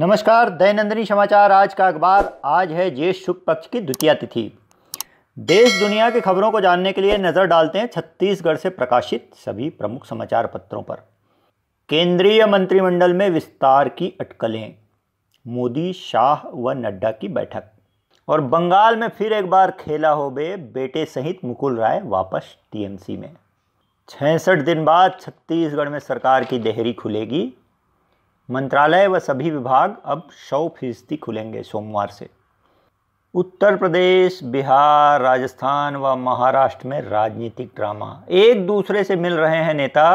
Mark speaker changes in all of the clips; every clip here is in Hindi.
Speaker 1: नमस्कार दैनंदिनी समाचार आज का अखबार आज है ज्येष्ठ शुक्ल पक्ष की द्वितीय तिथि देश दुनिया की खबरों को जानने के लिए नज़र डालते हैं छत्तीसगढ़ से प्रकाशित सभी प्रमुख समाचार पत्रों पर केंद्रीय मंत्रिमंडल में विस्तार की अटकलें मोदी शाह व नड्डा की बैठक और बंगाल में फिर एक बार खेला हो बे बेटे सहित मुकुल राय वापस टीएमसी में छसठ दिन बाद छत्तीसगढ़ में सरकार की देहरी खुलेगी मंत्रालय व सभी विभाग अब सौ फीसदी खुलेंगे सोमवार से उत्तर प्रदेश बिहार राजस्थान व महाराष्ट्र में राजनीतिक ड्रामा एक दूसरे से मिल रहे हैं नेता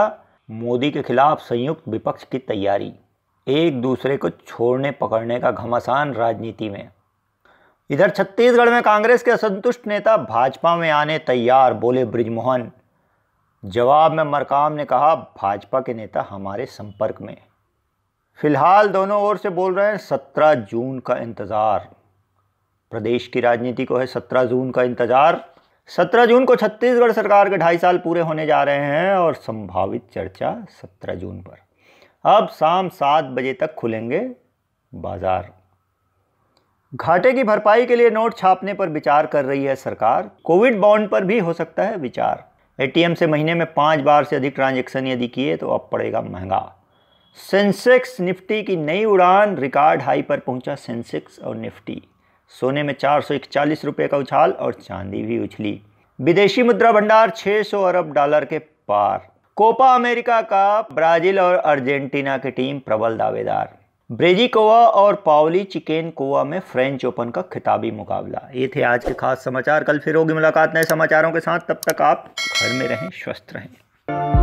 Speaker 1: मोदी के खिलाफ संयुक्त विपक्ष की तैयारी एक दूसरे को छोड़ने पकड़ने का घमासान राजनीति में इधर छत्तीसगढ़ में कांग्रेस के असंतुष्ट नेता भाजपा में आने तैयार बोले ब्रिजमोहन जवाब में मरकाम ने कहा भाजपा के नेता हमारे संपर्क में फिलहाल दोनों ओर से बोल रहे हैं सत्रह जून का इंतज़ार प्रदेश की राजनीति को है सत्रह जून का इंतज़ार सत्रह जून को छत्तीसगढ़ सरकार के ढाई साल पूरे होने जा रहे हैं और संभावित चर्चा सत्रह जून पर अब शाम सात बजे तक खुलेंगे बाजार घाटे की भरपाई के लिए नोट छापने पर विचार कर रही है सरकार कोविड बॉन्ड पर भी हो सकता है विचार एटीएम से महीने में पाँच बार से अधिक ट्रांजेक्शन यदि किए तो अब पड़ेगा महंगा सेंसेक्स निफ्टी की नई उड़ान रिकॉर्ड हाई पर पहुंचा सेंसेक्स और निफ्टी सोने में चार सौ इकचालीस रुपये का उछाल और चांदी भी उछली विदेशी मुद्रा भंडार 600 अरब डॉलर के पार कोपा अमेरिका का ब्राजील और अर्जेंटीना की टीम प्रबल दावेदार ब्रेजिकोवा और पावली चिकेन कोवा में फ्रेंच ओपन का खिताबी मुकाबला ये थे आज के खास समाचार कल फिर होगी मुलाकात नए समाचारों के साथ तब तक आप घर में रहें स्वस्थ रहें